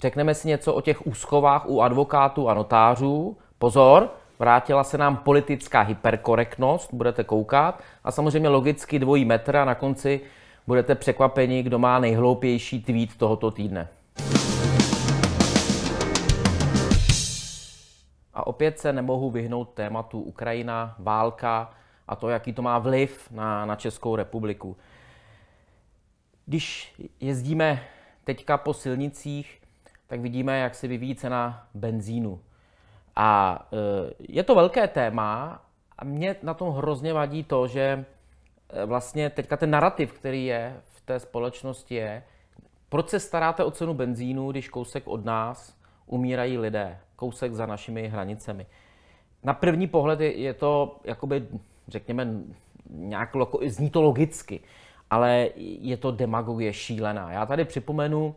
Řekneme si něco o těch úschovách u advokátů a notářů. Pozor, vrátila se nám politická hyperkorektnost, budete koukat. A samozřejmě logicky dvojí metr a na konci budete překvapeni, kdo má nejhloupější tweet tohoto týdne. A opět se nemohu vyhnout tématu Ukrajina, válka a to, jaký to má vliv na, na Českou republiku. Když jezdíme teďka po silnicích, tak vidíme, jak se vyvíjí cena benzínu. A e, je to velké téma a mě na tom hrozně vadí to, že e, vlastně teďka ten narrativ, který je v té společnosti je, proč se staráte o cenu benzínu, když kousek od nás umírají lidé, kousek za našimi hranicemi. Na první pohled je, to, jakoby, řekněme, nějak zní to logicky, ale je to demagogie šílená. Já tady připomenu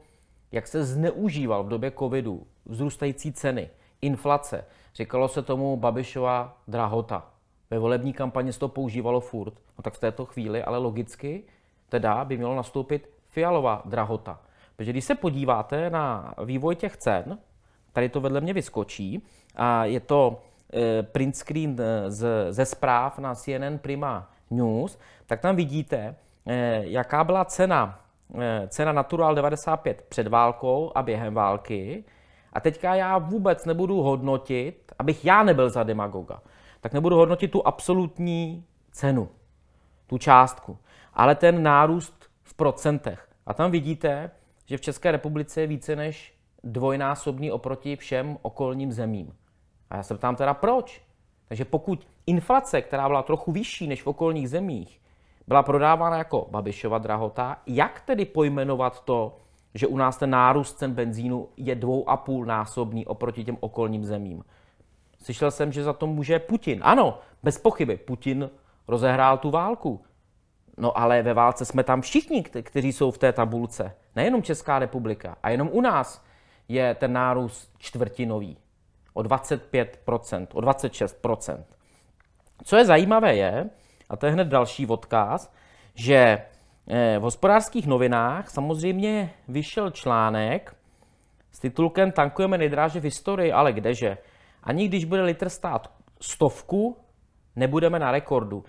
jak se zneužíval v době covidu vzrůstající ceny, inflace. Říkalo se tomu Babišová drahota. Ve volební kampani se to používalo furt. No tak v této chvíli, ale logicky, teda by mělo nastoupit fialová drahota. Protože když se podíváte na vývoj těch cen, tady to vedle mě vyskočí, a je to eh, print screen eh, z, ze zpráv na CNN Prima News, tak tam vidíte, eh, jaká byla cena Eh, cena Natural 95 před válkou a během války. A teďka já vůbec nebudu hodnotit, abych já nebyl za demagoga, tak nebudu hodnotit tu absolutní cenu, tu částku, ale ten nárůst v procentech. A tam vidíte, že v České republice je více než dvojnásobný oproti všem okolním zemím. A já se ptám teda proč? Takže pokud inflace, která byla trochu vyšší než v okolních zemích, byla prodávána jako Babišova drahota. Jak tedy pojmenovat to, že u nás ten nárůst cen benzínu je dvou a půl násobný oproti těm okolním zemím? Slyšel jsem, že za to může Putin. Ano, bez pochyby, Putin rozehrál tu válku. No ale ve válce jsme tam všichni, kteří jsou v té tabulce. Nejenom Česká republika. A jenom u nás je ten nárůst čtvrtinový. O 25%, o 26%. Co je zajímavé je, a to je hned další odkaz, že eh, v hospodářských novinách samozřejmě vyšel článek s titulkem Tankujeme nejdráže v historii, ale kdeže? Ani když bude litr stát stovku, nebudeme na rekordu.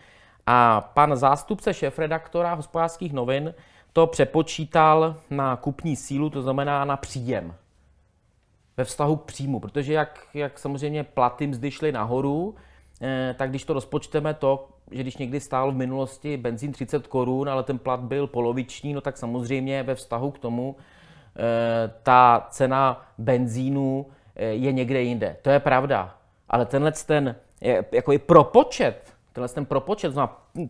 A pan zástupce šéfredaktora hospodářských novin to přepočítal na kupní sílu, to znamená na příjem ve vztahu k příjmu, protože jak, jak samozřejmě platy mzdy šly nahoru, eh, tak když to rozpočteme, to, že když někdy stál v minulosti benzín 30 korun, ale ten plat byl poloviční, no tak samozřejmě ve vztahu k tomu eh, ta cena benzínu eh, je někde jinde. To je pravda. Ale tenhle ten eh, jako je propočet, tenhle ten propočet,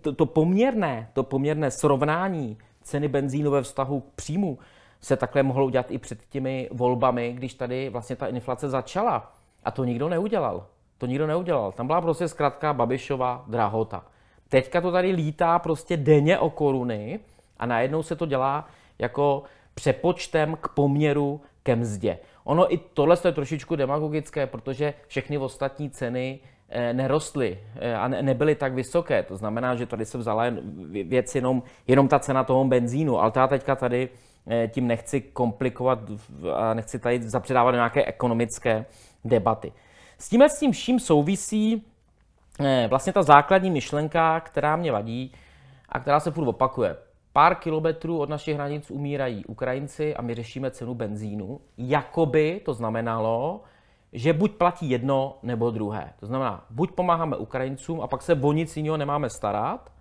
to, to, poměrné, to poměrné srovnání ceny benzínu ve vztahu k příjmu se takhle mohlo udělat i před těmi volbami, když tady vlastně ta inflace začala. A to nikdo neudělal. To nikdo neudělal. Tam byla prostě zkrátka Babišova drahota. Teďka to tady lítá prostě denně o koruny a najednou se to dělá jako přepočtem k poměru ke mzdě. Ono i tohle je trošičku demagogické, protože všechny ostatní ceny eh, nerostly eh, a nebyly tak vysoké. To znamená, že tady se vzala jen věc jenom, jenom ta cena toho benzínu, ale ta teďka tady eh, tím nechci komplikovat a nechci tady zapředávat nějaké ekonomické debaty. S tímhle s tím vším souvisí Eh, vlastně ta základní myšlenka, která mě vadí a která se furt opakuje. Pár kilometrů od našich hranic umírají Ukrajinci a my řešíme cenu benzínu. Jakoby to znamenalo, že buď platí jedno nebo druhé. To znamená, buď pomáháme Ukrajincům a pak se o nic jiného nemáme starat,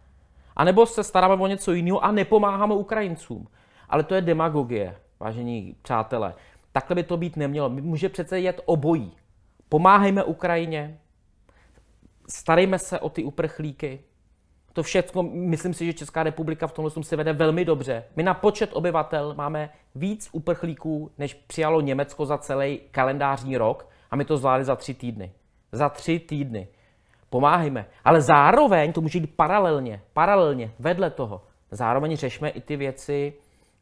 anebo se staráme o něco jiného a nepomáháme Ukrajincům. Ale to je demagogie, vážení přátelé. Takhle by to být nemělo. Může přece jet obojí. Pomáhejme Ukrajině, starejme se o ty uprchlíky. To všechno, myslím si, že Česká republika v tomhle se vede velmi dobře. My na počet obyvatel máme víc uprchlíků, než přijalo Německo za celý kalendářní rok a my to zvládli za tři týdny. Za tři týdny. Pomáhajme. Ale zároveň to může jít paralelně, paralelně, vedle toho. Zároveň řešme i ty věci,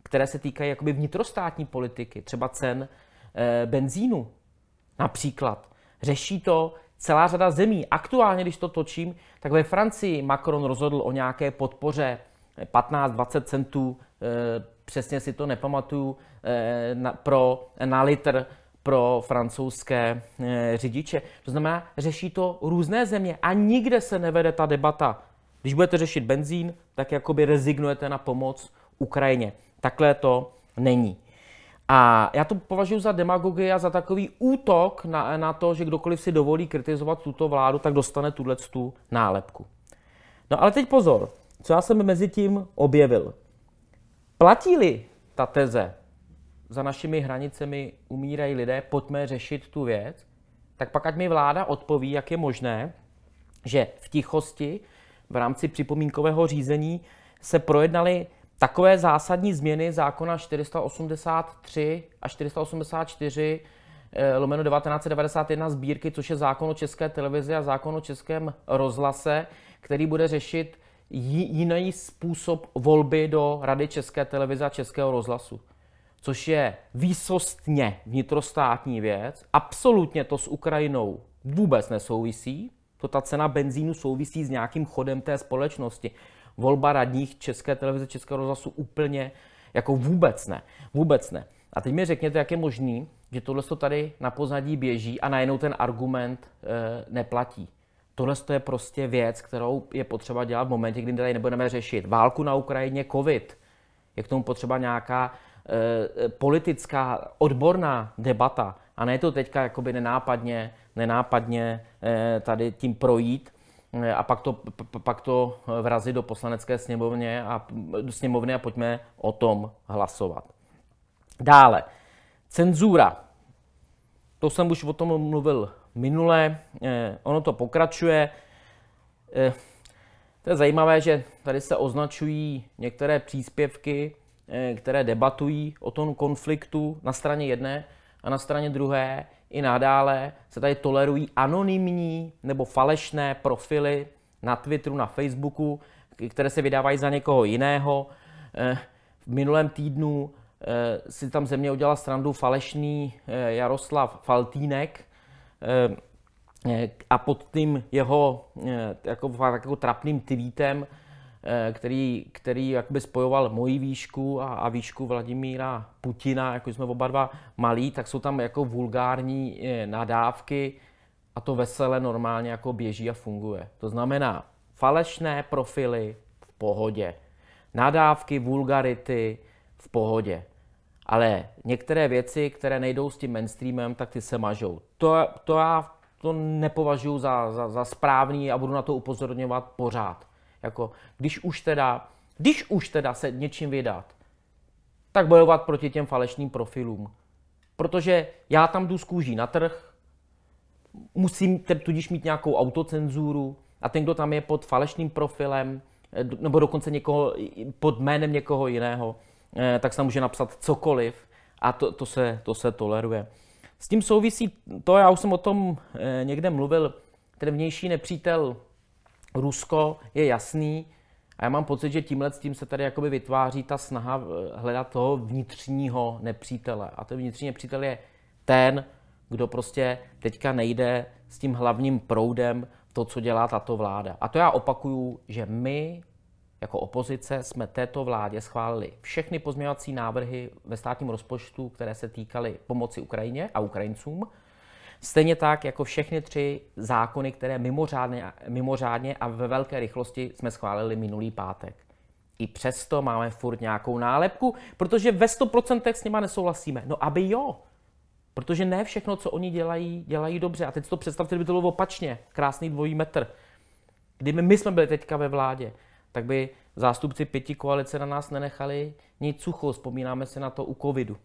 které se týkají jakoby vnitrostátní politiky, třeba cen e, benzínu například. Řeší to celá řada zemí. Aktuálně, když to točím, tak ve Francii Macron rozhodl o nějaké podpoře 15-20 eh, centů, eh, přesně si to nepamatuju, eh, na, pro, na litr pro francouzské řidiče. To znamená, řeší to různé země a nikde se nevede ta debata. Když budete řešit benzín, tak jakoby rezignujete na pomoc Ukrajině. Takhle to není. A já to považuji za demagogii a za takový útok na, na to, že kdokoliv si dovolí kritizovat tuto vládu, tak dostane tuhle tu nálepku. No ale teď pozor, co já jsem mezi tím objevil. Platí-li ta teze, za našimi hranicemi umírají lidé, pojďme řešit tu věc, tak pak ať mi vláda odpoví, jak je možné, že v tichosti v rámci připomínkového řízení se projednaly Takové zásadní změny zákona 483 a 484 eh, lomeno 1991 sbírky, což je zákon o České televizi a zákon o Českém rozhlase, který bude řešit jiný způsob volby do Rady České televize a Českého rozhlasu. Což je výsostně vnitrostátní věc, absolutně to s Ukrajinou vůbec nesouvisí, to ta cena benzínu souvisí s nějakým chodem té společnosti volba radních České televize, Českého rozhlasu úplně jako vůbec ne. Vůbec ne. A teď mi řekněte, jak je možný, že tohle to tady na pozadí běží a najednou ten argument e, neplatí. Tohle je prostě věc, kterou je potřeba dělat v momentě, kdy tady nebudeme řešit válku na Ukrajině, covid. Je k tomu potřeba nějaká e, politická, odborná debata. A ne to teďka jakoby nenápadně, nenápadně e, tady tím projít Eh, a pak to, pak to eh, vrazit do poslanecké sněmovně a, mm, sněmovny a pojďme o tom hlasovat. Dále, cenzura. To jsem už o tom mluvil minule, eh, ono to pokračuje. To je zajímavé, že tady se označují některé příspěvky, které debatují o tom konfliktu na straně jedné a na straně druhé i nadále se tady tolerují anonymní nebo falešné profily na Twitteru, na Facebooku, které se vydávají za někoho jiného. Eh, v minulém týdnu eh, si tam země udělala strandu falešný eh, Jaroslav Faltínek a pod tím jeho jako, jako trapným tweetem Eh, který, který jakoby spojoval moji výšku a, a výšku Vladimíra Putina, jako jsme oba dva malí, tak jsou tam jako vulgární eh, nadávky a to vesele normálně jako běží a funguje. To znamená falešné profily v pohodě, nadávky, vulgarity v pohodě. Ale některé věci, které nejdou s tím mainstreamem, tak ty se mažou. To, to já to nepovažuji za, za, za správný a budu na to upozorňovat pořád. Jako, když už teda, když už teda se něčím vydat, tak bojovat proti těm falešným profilům. Protože já tam jdu z kůží na trh, musím tudíž mít nějakou autocenzuru a ten, kdo tam je pod falešným profilem, eh, nebo dokonce někoho, pod jménem někoho jiného, eh, tak se může napsat cokoliv a to, to, se, to se toleruje. S tím souvisí to, já už jsem o tom eh, někde mluvil, ten vnější nepřítel Rusko je jasný a já mám pocit, že tímhle tím se tady jakoby vytváří ta snaha eh, hledat toho vnitřního nepřítele. A ten vnitřní nepřítel je ten, kdo prostě teďka nejde s tím hlavním proudem to, co dělá tato vláda. A to já opakuju, že my jako opozice jsme této vládě schválili všechny pozměňovací návrhy ve státním rozpočtu, které se týkaly pomoci Ukrajině a Ukrajincům. Stejně tak jako všechny tři zákony, které mimořádně, mimořádně a ve velké rychlosti jsme schválili minulý pátek. I přesto máme furt nějakou nálepku, protože ve 100% s nima nesouhlasíme. No aby jo, protože ne všechno, co oni dělají, dělají dobře. A teď si to představte, kdyby to bylo opačně, krásný dvojí metr. Kdyby my jsme byli teďka ve vládě, tak by zástupci pěti koalice na nás nenechali nic sucho. Vzpomínáme se na to u covidu.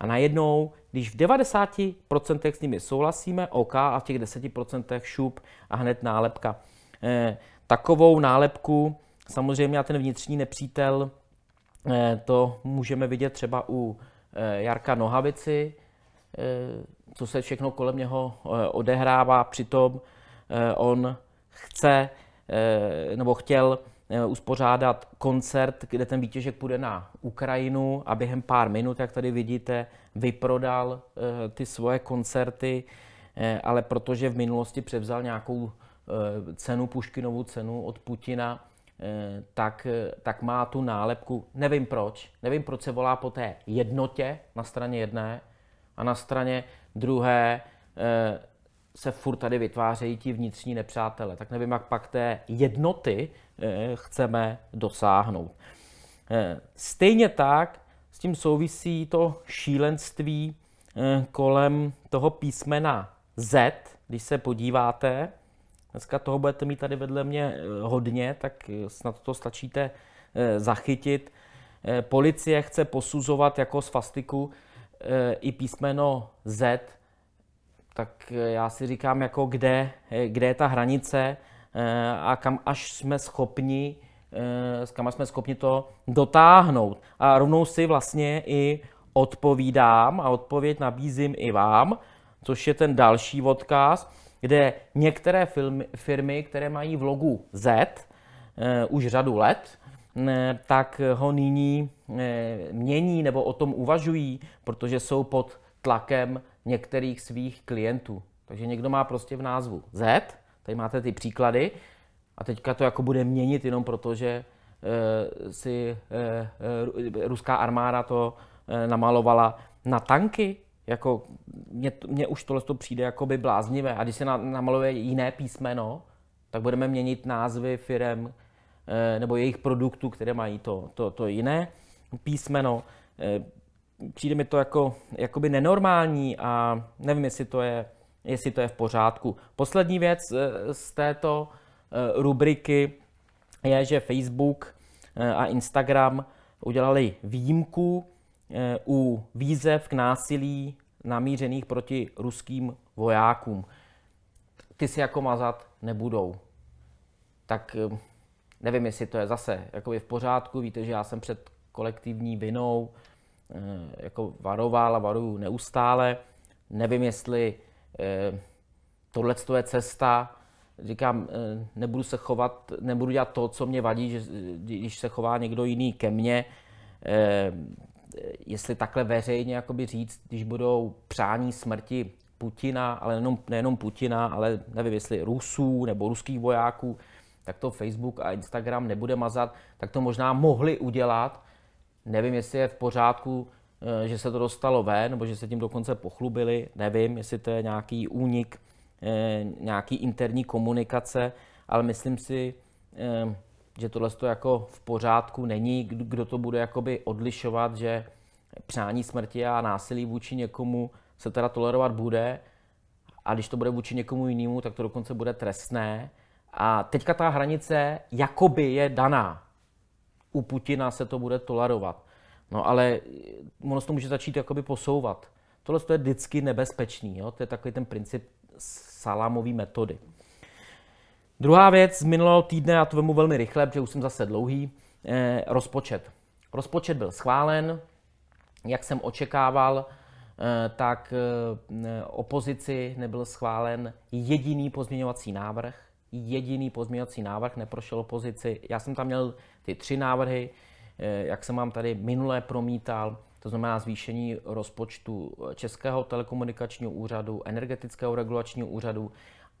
A najednou, když v 90% s nimi souhlasíme, OK, a v těch 10% šup a hned nálepka. E, takovou nálepku samozřejmě a ten vnitřní nepřítel, e, to můžeme vidět třeba u e, Jarka Nohavici, co se všechno kolem něho odehrává, přitom on chce nebo chtěl Eh, uspořádat koncert, kde ten výtěžek půjde na Ukrajinu a během pár minut, jak tady vidíte, vyprodal eh, ty svoje koncerty, eh, ale protože v minulosti převzal nějakou cenu, Puškinovou cenu od Putina, tak, tak má tu nálepku, nevím proč, nevím proč se volá po té jednotě na straně jedné a na straně druhé se furt tady vytvářejí ti vnitřní nepřátelé. Tak nevím, jak pak té jednoty eh, chceme dosáhnout. Eh, stejně tak s tím souvisí to šílenství eh, kolem toho písmena Z, když se podíváte. Dneska toho budete mít tady vedle mě hodně, tak snad to stačíte zachytit. Policie chce posuzovat jako svastiku i písmeno Z tak eh, já si říkám, jako kde, eh, kde je ta hranice eh, a kam až jsme schopni kam až jsme schopni to dotáhnout. A rovnou si vlastně i odpovídám a odpověď nabízím i vám, což je ten další odkaz, kde některé firmy, které mají v logu Z už řadu let, tak ho nyní mění nebo o tom uvažují, protože jsou pod tlakem některých svých klientů. Takže někdo má prostě v názvu Z, tady máte ty příklady, a teďka to jako bude měnit jenom proto, že e, si e, e, ruská armáda to e, namalovala na tanky. Jako mě mě už tohle to přijde jako by bláznivé. A když se na, namaluje jiné písmeno, tak budeme měnit názvy firem e, nebo jejich produktů, které mají to, to, to jiné písmeno. E, přijde mi to jako jakoby nenormální a nevím, jestli to je, jestli to je v pořádku. Poslední věc eh, z této eh, rubriky je, že Facebook eh, a Instagram udělali výjimku u výzev k násilí namířených proti ruským vojákům. Ty si jako mazat nebudou. Tak nevím, jestli to je zase jakoby v pořádku. Víte, že já jsem před kolektivní vinou, Eh, jako varoval a varuju neustále. Nevím, jestli eh, tohle je cesta. Říkám, eh, nebudu se chovat, nebudu dělat to, co mě vadí, že, když se chová někdo jiný ke mně. Jestli takhle veřejně jakoby říct, když budou přání smrti Putina, ale nejenom, nejenom Putina, ale nevím, jestli Rusů nebo ruských vojáků, tak to Facebook a Instagram nebude mazat, tak to možná mohli udělat, Nevím, jestli je v pořádku, eh, že se to dostalo ven, nebo že se tím dokonce pochlubili. Nevím, jestli to je nějaký únik, eh, nějaký interní komunikace, ale myslím si, eh, že tohle to jako v pořádku není, kdo to bude jakoby odlišovat, že přání smrti a násilí vůči někomu se teda tolerovat bude a když to bude vůči někomu jinému, tak to dokonce bude trestné. A teďka ta hranice jakoby je daná u Putina se to bude tolerovat. No ale ono se to může začít jakoby posouvat. Tohle je vždycky nebezpečný, jo? to je takový ten princip salámové metody. Druhá věc z minulého týdne, já to vemu velmi rychle, protože už jsem zase dlouhý, eh, rozpočet. Rozpočet byl schválen, jak jsem očekával, eh, tak eh, opozici nebyl schválen jediný pozměňovací návrh. Jediný pozměňovací návrh neprošel opozici. Já jsem tam měl ty tři návrhy, eh, jak jsem vám tady minule promítal, to znamená zvýšení rozpočtu Českého telekomunikačního úřadu, energetického regulačního úřadu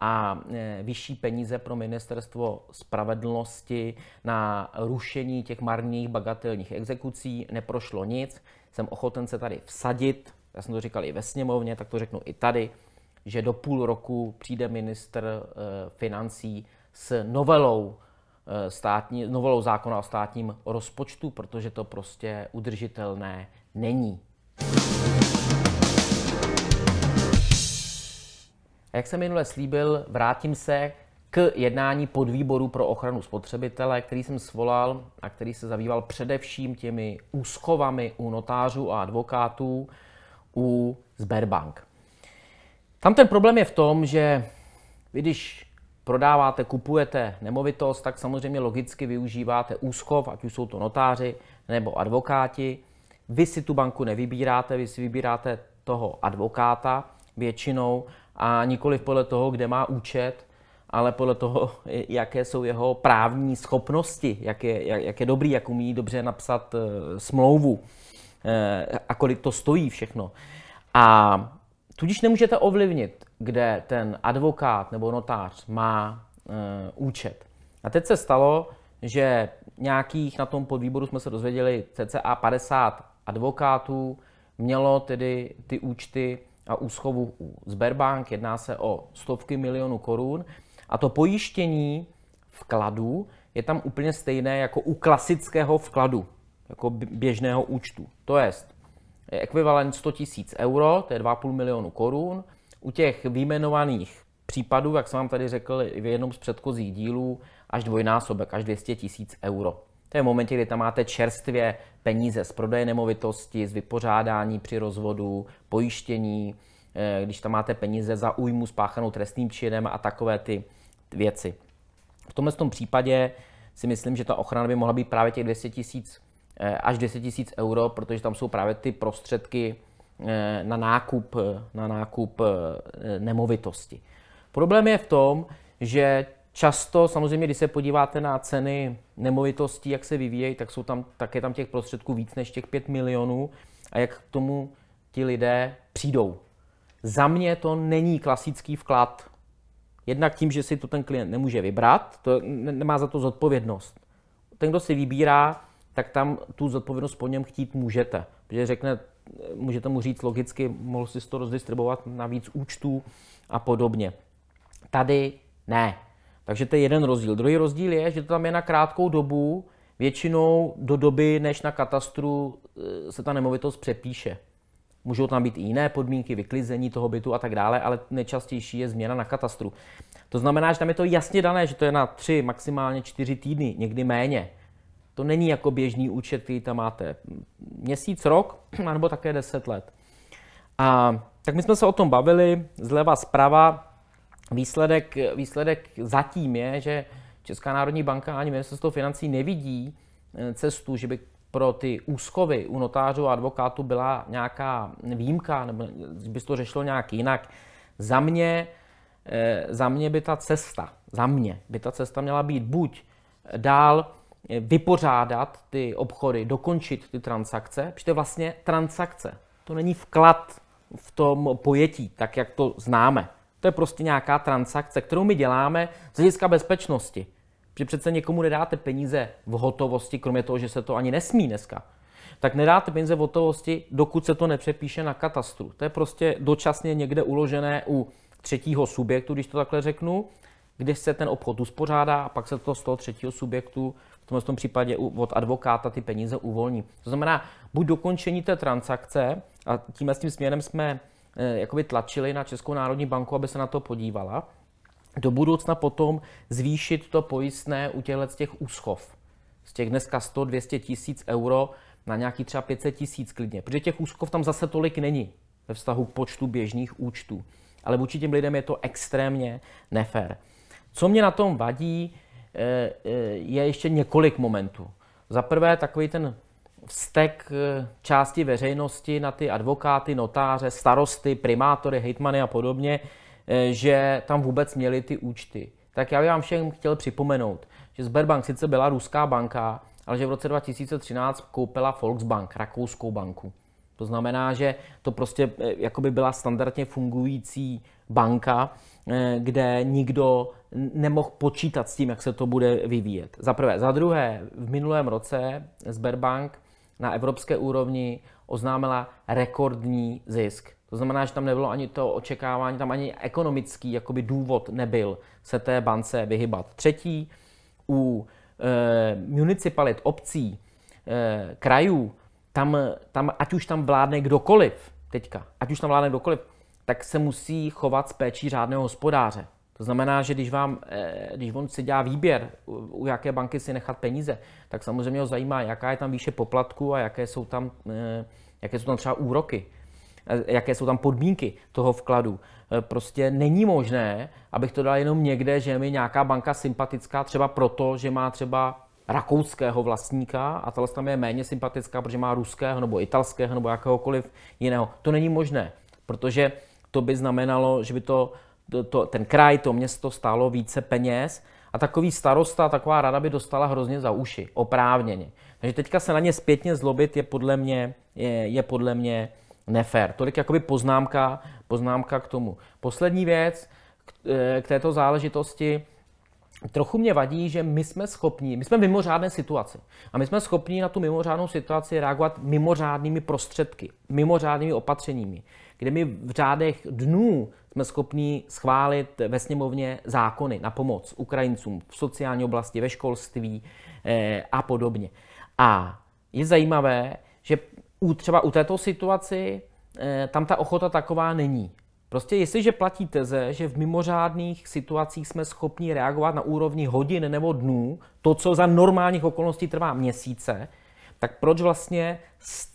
a eh, vyšší peníze pro ministerstvo spravedlnosti na rušení těch marných bagatelních exekucí. Neprošlo nic. Jsem ochoten se tady vsadit, já jsem to říkal i ve sněmovně, tak to řeknu i tady, že do půl roku přijde ministr eh, financí s novelou Eh, státní, novelou zákona o státním rozpočtu, protože to prostě udržitelné není. Jak jsem minule slíbil, vrátím se k jednání podvýboru pro ochranu spotřebitele, který jsem svolal a který se zabýval především těmi úschovami u notářů a advokátů u Sberbank. Tam ten problém je v tom, že když prodáváte, kupujete nemovitost, tak samozřejmě logicky využíváte úschov, ať už jsou to notáři nebo advokáti. Vy si tu banku nevybíráte, vy si vybíráte toho advokáta většinou a nikoli podle toho, kde má účet, ale podle toho, jaké jsou jeho právní schopnosti, jak je, jak, jak je dobrý, jak umí dobře napsat e, smlouvu e, a kolik to stojí všechno. A Tudíž nemůžete ovlivnit, kde ten advokát nebo notář má e, účet. A teď se stalo, že nějakých na tom podvýboru jsme se dozvěděli cca 50 advokátů mělo tedy ty účty a úschovu u Sberbank, jedná se o stovky milionů korun a to pojištění vkladu je tam úplně stejné jako u klasického vkladu, jako běžného účtu. To jest, je ekvivalent 100 tisíc euro, to je 2,5 milionu korun. U těch výjmenovaných případů, jak jsem vám tady řekl v jednom z předchozích dílů, až dvojnásobek, až 200 tisíc euro. To je v momentě, kdy tam máte čerstvě peníze z prodeje nemovitosti, z vypořádání při rozvodu, pojištění, eh, když tam máte peníze za újmu spáchanou trestným činem a takové ty věci. V tomhle tom případě si myslím, že ta ochrana by mohla být právě těch 200 tisíc Eh, až 10 000 euro, protože tam jsou právě ty prostředky eh, na nákup, eh, na nákup nemovitosti. Problém je v tom, že často, samozřejmě, když se podíváte na ceny nemovitostí, jak se vyvíjejí, tak, jsou tam, také tam těch prostředků víc než těch 5 milionů a jak k tomu ti lidé přijdou. Za mě to není klasický vklad. Jednak tím, že si to ten klient nemůže vybrat, to nemá za to zodpovědnost. Ten, kdo si vybírá, tak tam tu zodpovědnost po něm chtít můžete. Protože řekne, můžete mu říct logicky, mohl si to rozdistribovat na víc účtů a podobně. Tady ne. Takže to je jeden rozdíl. Druhý rozdíl je, že to tam je na krátkou dobu, většinou do doby, než na katastru eh, se ta nemovitost přepíše. Můžou tam být i jiné podmínky, vyklizení toho bytu a tak dále, ale nejčastější je změna na katastru. To znamená, že tam je to jasně dané, že to je na tři, maximálně čtyři týdny, někdy méně. To není jako běžný účet, který tam máte měsíc, rok, nebo také deset let. A tak my jsme se o tom bavili, zleva, zprava. Výsledek, výsledek zatím je, že Česká národní banka ani ministerstvo financí nevidí eh, cestu, že by pro ty úschovy u notářů a advokátů byla nějaká výjimka, nebo by to řešilo nějak jinak. Za mě, eh, za mě by ta cesta, za mě by ta cesta měla být buď dál vypořádat ty obchody, dokončit ty transakce, protože to je vlastně transakce. To není vklad v tom pojetí, tak jak to známe. To je prostě nějaká transakce, kterou my děláme z hlediska bezpečnosti. Že přece někomu nedáte peníze v hotovosti, kromě toho, že se to ani nesmí dneska. Tak nedáte peníze v hotovosti, dokud se to nepřepíše na katastru. To je prostě dočasně někde uložené u třetího subjektu, když to takhle řeknu, když se ten obchod uspořádá a pak se to z toho třetího subjektu tomhle tom případě od advokáta ty peníze uvolní. To znamená, buď dokončení té transakce, a tímhle s tím směrem jsme eh, jakoby tlačili na Českou národní banku, aby se na to podívala, do budoucna potom zvýšit to pojistné u těchto těch úschov. Z těch dneska 100-200 tisíc euro na nějaký třeba 500 tisíc klidně, protože těch úschov tam zase tolik není ve vztahu k počtu běžných účtů. Ale vůči těm lidem je to extrémně nefér. Co mě na tom vadí, Eh, eh, je ještě několik momentů. Za prvé takový ten vztek eh, části veřejnosti na ty advokáty, notáře, starosty, primátory, hejtmany a podobně, že tam vůbec měli ty účty. Tak já bych vám všem chtěl připomenout, že Sberbank sice byla ruská banka, ale že v roce 2013 koupila Volksbank, rakouskou banku. To znamená, že to prostě eh, jakoby byla standardně fungující banka, eh, kde nikdo nemohl počítat s tím, jak se to bude vyvíjet. Za prvé. Za druhé, v minulém roce Sberbank na evropské úrovni oznámila rekordní zisk. To znamená, že tam nebylo ani to očekávání, tam ani ekonomický jakoby důvod nebyl se té bance vyhybat. Třetí, u e, municipalit, obcí, e, krajů tam, tam, ať už tam vládne kdokoliv teďka, ať už tam vládne kdokoliv, tak se musí chovat s péčí řádného hospodáře. To znamená, že když, vám, eh, když on si dělá výběr, u jaké banky si nechat peníze, tak samozřejmě ho zajímá, jaká je tam výše poplatku a jaké jsou tam, eh, jaké jsou tam třeba úroky, eh, jaké jsou tam podmínky toho vkladu. Prostě není možné, abych to dal jenom někde, že mi nějaká banka sympatická třeba proto, že má třeba rakouského vlastníka a tahle tam je méně sympatická, protože má ruského nebo italského nebo jakéhokoliv jiného. To není možné, protože to by znamenalo, že by to, to, to ten kraj, to město stálo více peněz a takový starosta, taková rada by dostala hrozně za uši, oprávněně. Takže teďka se na ně zpětně zlobit je podle mě, je, je podle mě nefér. Tolik jakoby poznámka, poznámka k tomu. Poslední věc k, eh, k této záležitosti, trochu mě vadí, že my jsme schopni, my jsme v mimořádné situaci a my jsme schopni na tu mimořádnou situaci reagovat mimořádnými prostředky, mimořádnými opatřeními, kde my v řádech dnů jsme schopni schválit ve sněmovně zákony na pomoc Ukrajincům v sociální oblasti, ve školství eh, a podobně. A je zajímavé, že u, třeba u této situaci eh, tam ta ochota taková není. Prostě jestliže platí teze, že v mimořádných situacích jsme schopni reagovat na úrovni hodin nebo dnů, to, co za normálních okolností trvá měsíce, tak proč vlastně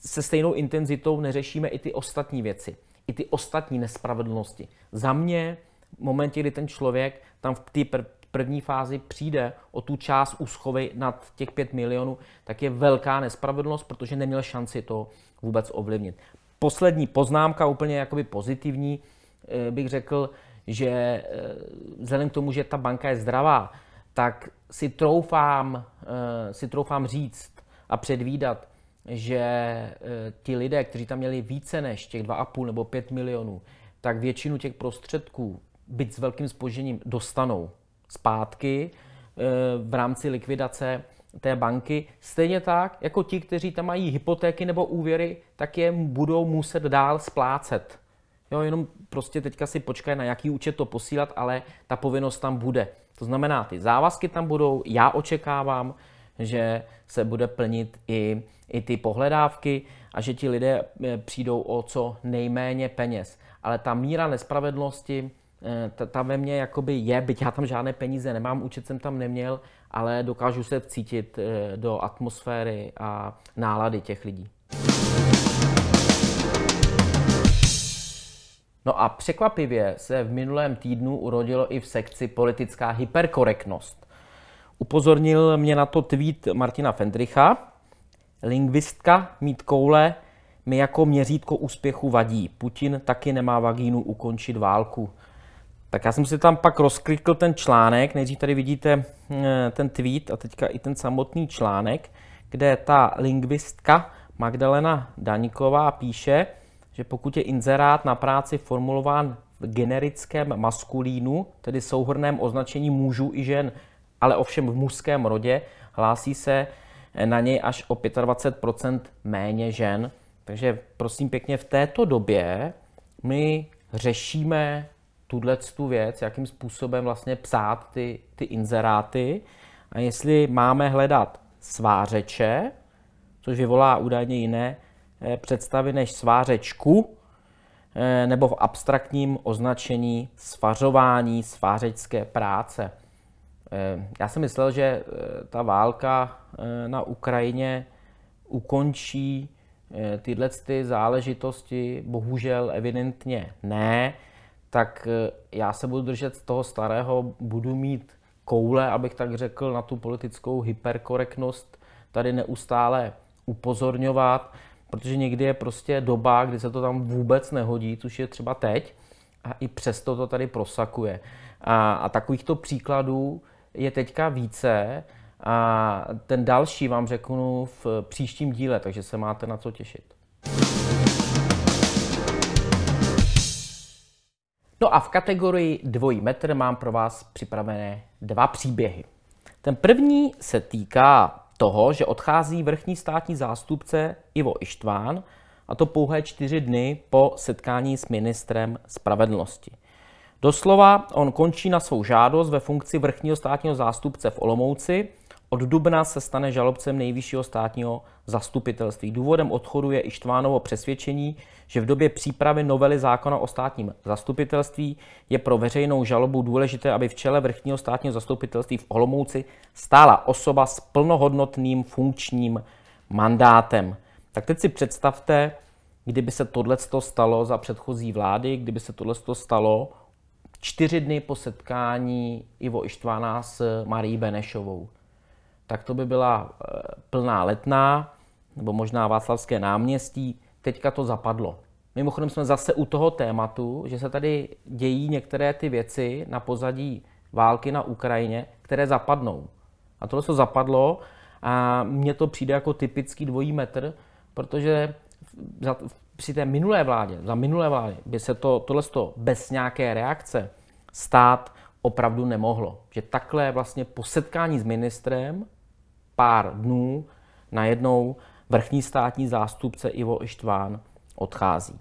se stejnou intenzitou neřešíme i ty ostatní věci, i ty ostatní nespravedlnosti? Za mě, v momentě, kdy ten člověk tam v té první fázi přijde o tu část úschovy nad těch 5 milionů, tak je velká nespravedlnost, protože neměl šanci to vůbec ovlivnit. Poslední poznámka, úplně jakoby pozitivní, Eh, bych řekl, že eh, vzhledem k tomu, že ta banka je zdravá, tak si troufám, eh, si troufám říct a předvídat, že ti lidé, kteří tam měli více než těch 2,5 nebo 5 milionů, tak většinu těch prostředků, byť s velkým spožením, dostanou zpátky v rámci likvidace té banky. Stejně tak, jako ti, kteří tam mají hypotéky nebo úvěry, tak je budou muset dál splácet. Jo, jenom prostě teďka si počkej, na jaký účet to posílat, ale ta povinnost tam bude. To znamená, ty závazky tam budou, já očekávám, že se bude plnit i, i ty pohledávky a že ti lidé eh, přijdou o co nejméně peněz. Ale ta míra nespravedlnosti, eh, ta, ta ve mně jakoby je, byť já tam žádné peníze nemám, účet jsem tam neměl, ale dokážu se vcítit eh, do atmosféry a nálady těch lidí. No a překvapivě se v minulém týdnu urodilo i v sekci politická hyperkorektnost. Upozornil mě na to tweet Martina Fendricha. Lingvistka mít koule mi jako měřítko úspěchu vadí. Putin taky nemá vagínu ukončit válku. Tak já jsem si tam pak rozklikl ten článek, nejdřív tady vidíte eh, ten tweet a teďka i ten samotný článek, kde ta lingvistka Magdalena Daníková píše, že pokud je inzerát na práci formulován v generickém maskulínu, tedy souhrném označení mužů i žen, ale ovšem v mužském rodě, hlásí se eh, na něj až o 25 méně žen. Takže prosím pěkně, v této době my řešíme tuhle tu věc, jakým způsobem vlastně psát ty, ty inzeráty a jestli máme hledat svářeče, což vyvolá údajně jiné Eh, představy než svářečku, eh, nebo v abstraktním označení svařování, svářečské práce. Eh, já jsem myslel, že ta válka na Ukrajině ukončí tyhle ty záležitosti, bohužel evidentně ne, tak já se budu držet z toho starého, budu mít koule, abych tak řekl, na tu politickou hyperkorektnost tady neustále upozorňovat protože někdy je prostě doba, kdy se to tam vůbec nehodí, což je třeba teď, a i přesto to tady prosakuje. A, a takovýchto příkladů je teďka více a ten další vám řeknu v příštím díle, takže se máte na co těšit. No a v kategorii dvojí metr mám pro vás připravené dva příběhy. Ten první se týká toho, že odchází vrchní státní zástupce Ivo Ištván, a to pouhé čtyři dny po setkání s ministrem spravedlnosti. Doslova on končí na svou žádost ve funkci vrchního státního zástupce v Olomouci od dubna se stane žalobcem nejvyššího státního zastupitelství. Důvodem odchodu je Ištvánovo přesvědčení, že v době přípravy novely zákona o státním zastupitelství je pro veřejnou žalobu důležité, aby v čele vrchního státního zastupitelství v Olomouci stála osoba s plnohodnotným funkčním mandátem. Tak teď si představte, kdyby se tohle stalo za předchozí vlády, kdyby se tohle stalo čtyři dny po setkání Ivo Ištvána s Marí Benešovou tak to by byla eh, plná letná, nebo možná Václavské náměstí. Teďka to zapadlo. Mimochodem jsme zase u toho tématu, že se tady dějí některé ty věci na pozadí války na Ukrajině, které zapadnou. A tohle se zapadlo a mně to přijde jako typický dvojí metr, protože za, při té minulé vládě, za minulé vládě, by se to, tohle bez nějaké reakce stát opravdu nemohlo. Že takhle vlastně po setkání s ministrem pár dnů najednou vrchní státní zástupce Ivo Ištván odchází.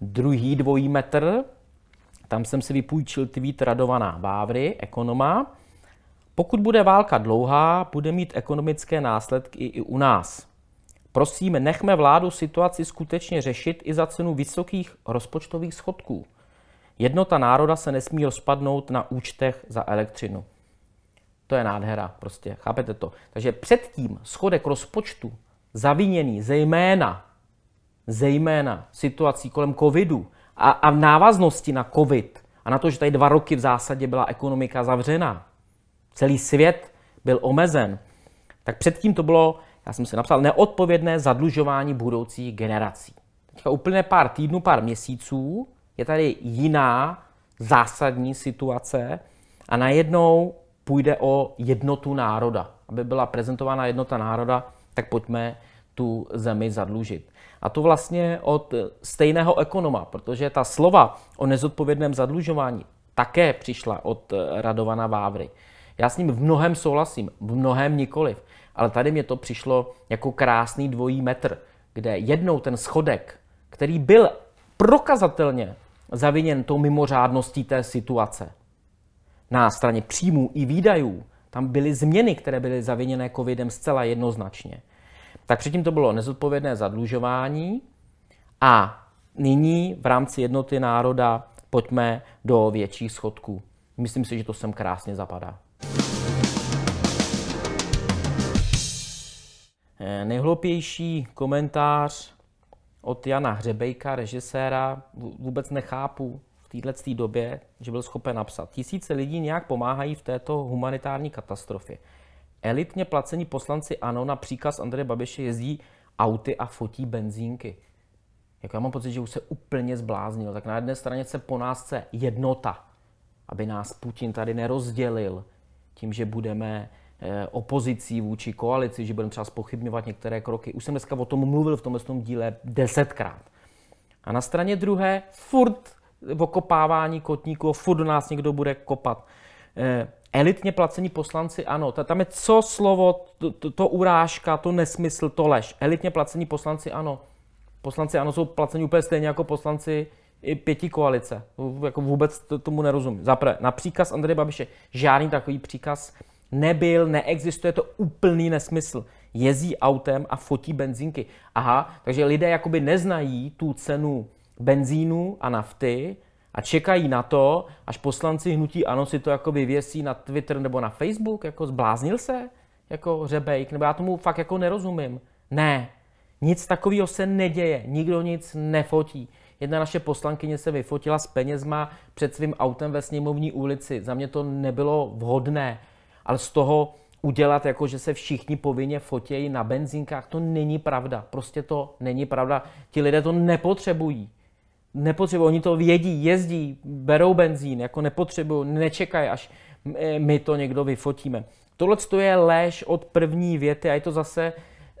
Druhý dvojí metr, tam jsem si vypůjčil tweet Radovaná Vávry, ekonoma. Pokud bude válka dlouhá, bude mít ekonomické následky i u nás. Prosím, nechme vládu situaci skutečně řešit i za cenu vysokých rozpočtových schodků. Jednota národa se nesmí rozpadnout na účtech za elektřinu. To je nádhera prostě, chápete to? Takže předtím schodek rozpočtu zaviněný zejména, zejména situací kolem covidu a, a v návaznosti na covid a na to, že tady dva roky v zásadě byla ekonomika zavřená, celý svět byl omezen, tak předtím to bylo, já jsem si napsal, neodpovědné zadlužování budoucích generací. Teďka úplně pár týdnů, pár měsíců je tady jiná zásadní situace a najednou půjde o jednotu národa. Aby byla prezentována jednota národa, tak pojďme tu zemi zadlužit. A to vlastně od stejného ekonoma, protože ta slova o nezodpovědném zadlužování také přišla od Radovana Vávry. Já s ním v mnohem souhlasím, v mnohem nikoliv, ale tady mě to přišlo jako krásný dvojí metr, kde jednou ten schodek, který byl prokazatelně zaviněn tou mimořádností té situace. Na straně příjmů i výdajů tam byly změny, které byly zaviněné covidem zcela jednoznačně. Tak předtím to bylo nezodpovědné zadlužování a nyní v rámci jednoty národa pojďme do větších schodků. Myslím si, že to sem krásně zapadá. Eh, nejhloupější komentář od Jana Hřebejka, režiséra, vůbec nechápu v této době, že byl schopen napsat. Tisíce lidí nějak pomáhají v této humanitární katastrofě. Elitně placení poslanci ANO na příkaz Andreje Babiše jezdí auty a fotí benzínky. Jako já mám pocit, že už se úplně zbláznil. Tak na jedné straně se po nás chce jednota, aby nás Putin tady nerozdělil tím, že budeme Eh, opozicí vůči koalici, že budeme třeba spochybňovat některé kroky. Už jsem dneska o tom mluvil v tomhle tom díle desetkrát. A na straně druhé furt okopávání kotníků, furt do nás někdo bude kopat. Eh, elitně placení poslanci, ano, tam je co slovo, to, to, to urážka, to nesmysl, to lež. Elitně placení poslanci, ano. Poslanci, ano, jsou placeni úplně stejně jako poslanci i pěti koalice. Jako vůbec tomu nerozumím. Zaprvé, na příkaz Andreje Babiše žádný takový příkaz Nebyl, neexistuje to úplný nesmysl. Jezdí autem a fotí benzínky. Aha, takže lidé jakoby neznají tu cenu benzínu a nafty a čekají na to, až poslanci hnutí ano si to jakoby věsí na Twitter nebo na Facebook, jako zbláznil se, jako řebejk, nebo já tomu fakt jako nerozumím. Ne, nic takového se neděje, nikdo nic nefotí. Jedna naše poslankyně se vyfotila s penězma před svým autem ve sněmovní ulici. Za mě to nebylo vhodné ale z toho udělat, jako že se všichni povinně fotějí na benzínkách, to není pravda. Prostě to není pravda. Ti lidé to nepotřebují. Nepotřebují, oni to vědí, jezdí, berou benzín, jako nepotřebují, nečekají, až my to někdo vyfotíme. Tohle je lež od první věty a je to zase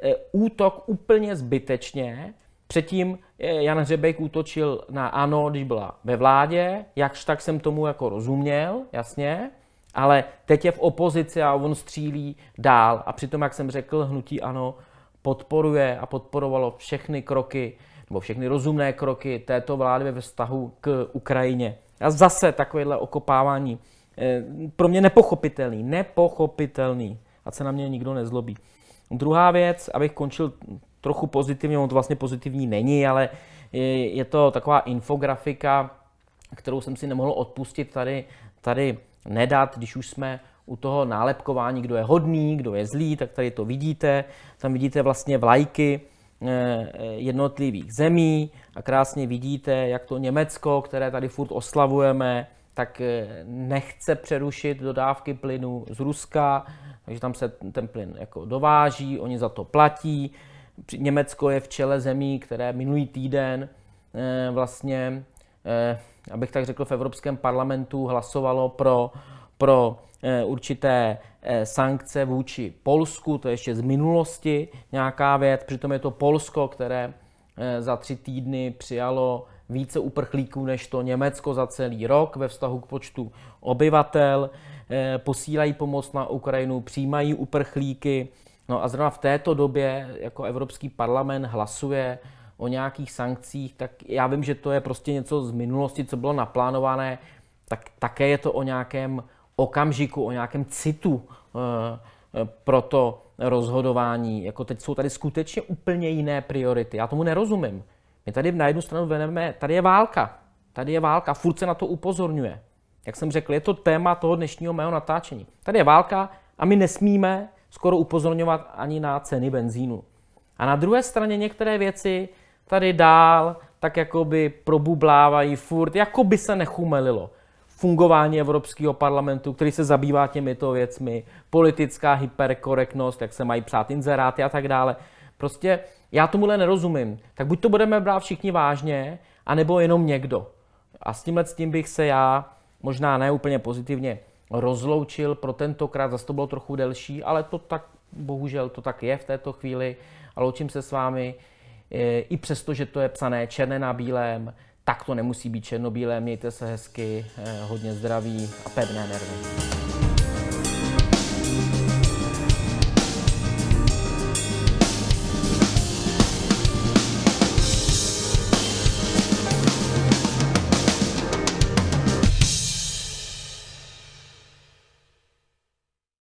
eh, útok úplně zbytečně. Předtím eh, Jan Hřebejk útočil na ANO, když byla ve vládě, jakž tak jsem tomu jako rozuměl, jasně, ale teď je v opozici a on střílí dál. A přitom, jak jsem řekl, hnutí ano podporuje a podporovalo všechny kroky nebo všechny rozumné kroky této vlády ve vztahu k Ukrajině. A zase takovéhle okopávání eh, pro mě nepochopitelný, nepochopitelný. A se na mě nikdo nezlobí. Druhá věc, abych končil trochu pozitivně, on to vlastně pozitivní není, ale je to taková infografika, kterou jsem si nemohl odpustit tady, tady nedat, když už jsme u toho nálepkování, kdo je hodný, kdo je zlý, tak tady to vidíte. Tam vidíte vlastně vlajky eh, eh, jednotlivých zemí a krásně vidíte, jak to Německo, které tady furt oslavujeme, tak eh, nechce přerušit dodávky plynu z Ruska, takže tam se ten plyn jako dováží, oni za to platí. Německo je v čele zemí, které minulý týden vlastně Eh, abych tak řekl, v Evropském parlamentu hlasovalo pro, pro eh, určité eh, sankce vůči Polsku, to je ještě z minulosti nějaká věc, přitom je to Polsko, které za tři týdny přijalo více uprchlíků než to Německo za celý rok ve vztahu k počtu obyvatel, posílají pomoc na Ukrajinu, přijímají uprchlíky. No a zrovna v této době jako Evropský parlament hlasuje o nějakých sankcích, tak já vím, že to je prostě něco z minulosti, co bylo naplánované, tak také je to o nějakém okamžiku, o nějakém citu eh, eh, pro to rozhodování. Jako teď jsou tady skutečně úplně jiné priority. Já tomu nerozumím. My tady na jednu stranu veneme, tady je válka. Tady je válka, furt se na to upozorňuje. Jak jsem řekl, je to téma toho dnešního mého natáčení. Tady je válka a my nesmíme skoro upozorňovat ani na ceny benzínu. A na druhé straně některé věci tady dál tak jakoby probublávají furt, jako by se nechumelilo. Fungování Evropského parlamentu, který se zabývá těmito věcmi, politická hyperkorektnost, jak se mají psát inzeráty a tak dále. Prostě já tomuhle nerozumím. Tak buď to budeme brát všichni vážně, anebo jenom někdo. A s tímhle s tím bych se já, možná ne úplně pozitivně, rozloučil pro tentokrát, zase to bylo trochu delší, ale to tak, bohužel to tak je v této chvíli a loučím se s vámi. E, i přesto, že to je psané černé na bílém, tak to nemusí být černobílé. Mějte se hezky, e, hodně zdraví a pevné nervy.